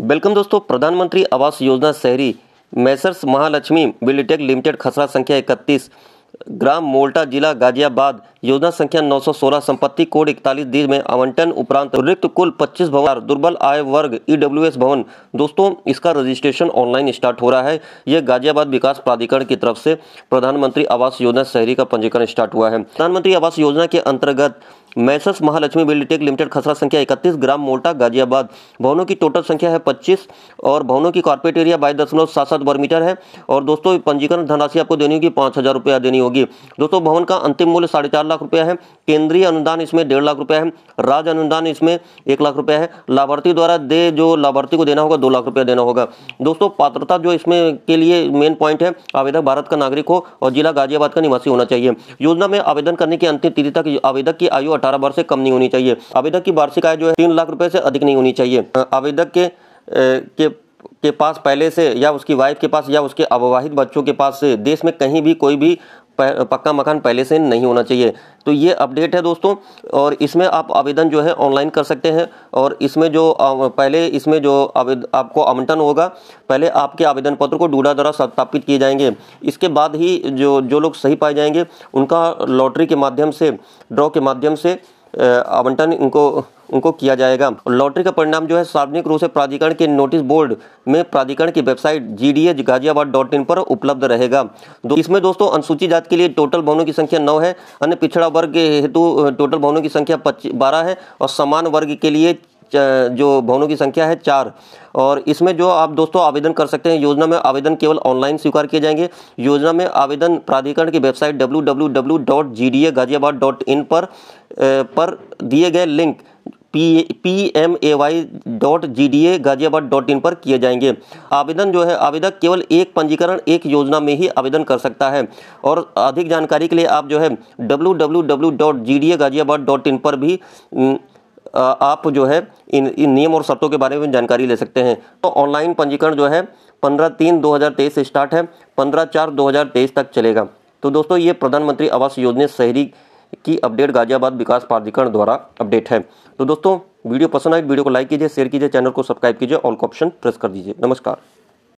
welcome दोस्तों प्रधानमंत्री आवास योजना शहरी मैसर्स महालक्ष्मी बिलिटेक लिमिटेड खसरा संख्या इकतीस ग्राम मोल्टा जिला गाजियाबाद योजना संख्या 916 संपत्ति कोड इकतालीस दिन में आवंटन उपरांत रिक्त कुल 25 भवन दुर्बल आय वर्ग ईडब्ल्यू भवन दोस्तों इसका रजिस्ट्रेशन ऑनलाइन स्टार्ट हो रहा है यह गाजियाबाद विकास प्राधिकरण की तरफ से प्रधानमंत्री आवास योजना शहरी का पंजीकरण स्टार्ट हुआ है प्रधानमंत्री आवास योजना के अंतर्गत मैसस महालक्ष्मी बिल्डिटेक लिमिटेड खसरा संख्या इकतीस ग्राम मोल्टा गाजियाबाद भवनों की टोटल संख्या है पच्चीस और भवनों की कॉर्पोरेट एरिया बाईस दशमलव सात सात वर्ग मीटर है और दोस्तों पंजीकरण धनराशि आपको देनी होगी पाँच हज़ार रुपया देनी होगी दोस्तों भवन का अंतिम मूल्य साढ़े चार लाख रुपया है केंद्रीय अनुदान इसमें डेढ़ लाख रुपया है राज्य अनुदान इसमें एक लाख रुपया है लाभार्थी द्वारा दे जो लाभार्थी को देना होगा दो लाख रुपया देना होगा दोस्तों पात्रता जो इसमें के लिए मेन पॉइंट है आवेदक भारत का नागरिक हो और जिला गाजियाबाद का निवासी होना चाहिए योजना में आवेदन करने की अंतिम तिथि तक आवेदक की आयु अठारह वर्ष से कम नहीं होनी चाहिए आवेदक की वार्षिक आय जो है तीन लाख रुपये से अधिक नहीं होनी चाहिए आवेदक के के के पास पहले से या उसकी वाइफ के पास या उसके अविवाहित बच्चों के पास से देश में कहीं भी कोई भी पक्का मकान पहले से नहीं होना चाहिए तो ये अपडेट है दोस्तों और इसमें आप आवेदन जो है ऑनलाइन कर सकते हैं और इसमें जो पहले इसमें जो आपको आवंटन होगा पहले आपके आवेदन पत्र को डूडा द्वारा सत्यापित किए जाएंगे इसके बाद ही जो जो लोग सही पाए जाएंगे उनका लॉटरी के माध्यम से ड्रॉ के माध्यम से आवंटन इनको उनको किया जाएगा लॉटरी का परिणाम जो है सार्वजनिक रूप से प्राधिकरण के नोटिस बोर्ड में प्राधिकरण की website G D Ghaziabad dot in पर उपलब्ध रहेगा दो, इसमें दोस्तों अनुसूचित जाति के लिए टोटल भवनों की संख्या नौ है अन्य पिछड़ा वर्ग हेतु टोटल भवनों की संख्या बारह है और समान वर्ग के लिए जो भवनों की संख्या है चार और इसमें जो आप दोस्तों आवेदन कर सकते हैं योजना में आवेदन केवल ऑनलाइन स्वीकार किए जाएंगे योजना में आवेदन प्राधिकरण की वेबसाइट डब्ल्यू पर पर दिए गए link P P M A Y dot G D A Ghaziabad dot in पर किए जाएंगे आवेदन जो है आवेदक केवल एक पंजीकरण एक योजना में ही आवेदन कर सकता है और अधिक जानकारी के लिए आप जो है W W W dot G D A Ghaziabad dot in पर भी आप जो है इन इन नियम और शर्तों के बारे में जानकारी ले सकते हैं तो ऑनलाइन पंजीकरण जो है पंद्रह तीन दो हज़ार तेईस से स्टार्ट है पंद्रह चार दो हज़ार तेईस तक चलेगा तो दोस्तों ये प्रधानमंत्री आवास योजना शहरी की अपडेट गाजियाबाद विकास प्राधिकरण द्वारा अपडेट है तो दोस्तों वीडियो पसंद आए तो वीडियो को लाइक कीजिए शेयर कीजिए चैनल को सब्सक्राइब कीजिए ऑल को ऑप्शन प्रेस कर दीजिए नमस्कार